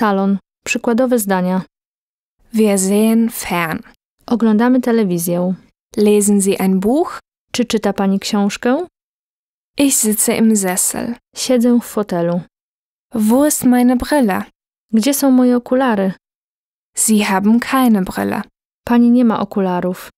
Salon. Przykładowe zdania. Wir sehen fern. Oglądamy telewizję. Lesen Sie ein Buch? Czy czyta pani książkę? Ich sitze im Sessel. Siedzę w fotelu. Wo ist meine Brille? Gdzie są moje okulary? Sie haben keine Brille. Pani nie ma okularów.